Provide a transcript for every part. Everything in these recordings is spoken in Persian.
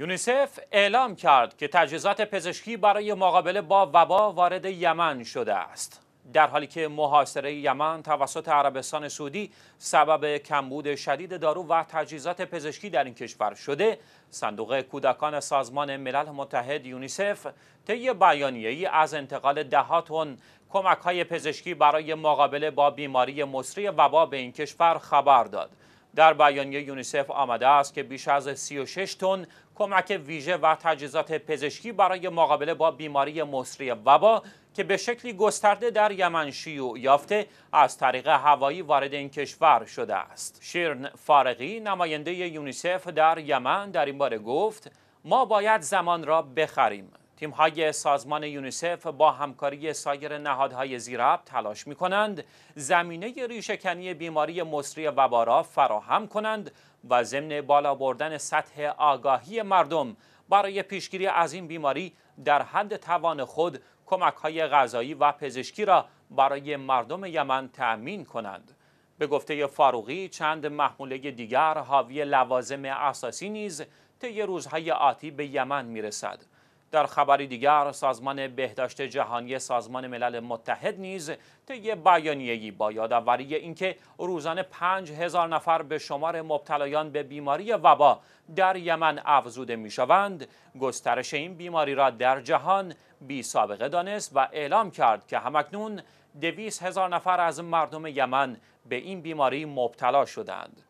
یونیسف اعلام کرد که تجهیزات پزشکی برای مقابله با وبا وارد یمن شده است در حالی که محاصره یمن توسط عربستان سعودی سبب کمبود شدید دارو و تجهیزات پزشکی در این کشور شده صندوق کودکان سازمان ملل متحد یونیسف طی ای از انتقال ده تن های پزشکی برای مقابله با بیماری مصری وبا به این کشور خبر داد در بیانیه یونیسف آمده است که بیش از 36 تن کمک ویژه و تجهیزات پزشکی برای مقابله با بیماری مصری وبا که به شکلی گسترده در یمن شیوع یافته از طریق هوایی وارد این کشور شده است. شیرن فارقی نماینده یونیسف در یمن در این باره گفت ما باید زمان را بخریم. های سازمان یونیسف با همکاری سایر نهادهای زیراب تلاش کنند، زمینه ریشهکنی بیماری مصری وبارا فراهم کنند و ضمن بالا بردن سطح آگاهی مردم برای پیشگیری از این بیماری در حد توان خود کمک‌های غذایی و پزشکی را برای مردم یمن تأمین کنند. به گفته فاروقی چند محموله دیگر حاوی لوازم اساسی نیز طی روزهای آتی به یمن رسد، در خبری دیگر سازمان بهداشت جهانی سازمان ملل متحد نیز طی بیانیه‌ای با یادآوری اینکه روزانه 5000 نفر به شمار مبتلایان به بیماری وبا در یمن افزوده میشوند گسترش این بیماری را در جهان بی سابقه دانست و اعلام کرد که همکنون دویست هزار نفر از مردم یمن به این بیماری مبتلا شدند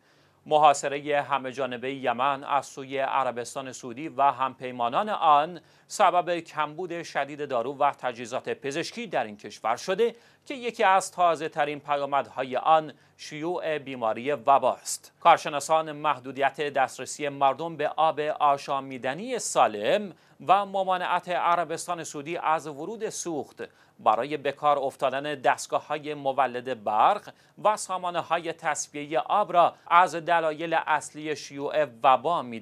محاصره همه جانبه یمن از سوی عربستان سعودی و همپیمانان آن سبب کمبود شدید دارو و تجهیزات پزشکی در این کشور شده که یکی از تازه ترین پیامدهای آن شیوع بیماری وبا است. کارشناسان محدودیت دسترسی مردم به آب آشامیدنی سالم و ممانعت عربستان سعودی از ورود سوخت برای بکار افتادن دستگاه های مولد برق و سامانه های تصفیه آب را از دلایل اصلی شیوع وبا می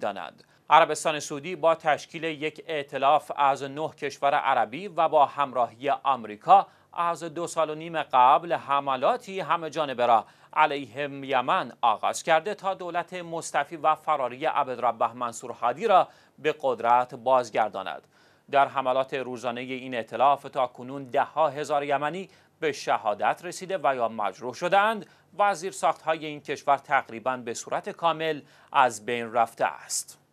عربستان سعودی با تشکیل یک ائتلاف از نه کشور عربی و با همراهی آمریکا از دو سال و نیم قبل حملاتی همه جانبه را علیه یمن آغاز کرده تا دولت مصطفی و فراری عبدربه منصور هادی را به قدرت بازگرداند در حملات روزانه این اطلاف تا کنون ده ها هزار یمنی به شهادت رسیده و یا مجروح شدند و ساخت های این کشور تقریبا به صورت کامل از بین رفته است.